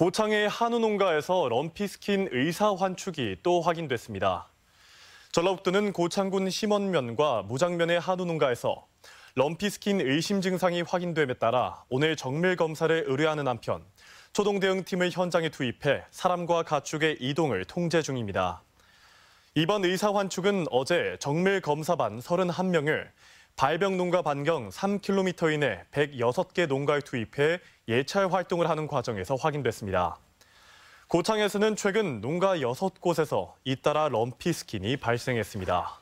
고창의 한우 농가에서 럼피스킨 의사 환축이 또 확인됐습니다. 전라북도는 고창군 심원면과 무장면의 한우 농가에서 럼피스킨 의심 증상이 확인됨에 따라 오늘 정밀 검사를 의뢰하는 한편 초동 대응팀을 현장에 투입해 사람과 가축의 이동을 통제 중입니다. 이번 의사 환축은 어제 정밀 검사반 31명을 발병 농가 반경 3km 이내 106개 농가에 투입해 예찰 활동을 하는 과정에서 확인됐습니다. 고창에서는 최근 농가 6곳에서 잇따라 럼피 스킨이 발생했습니다.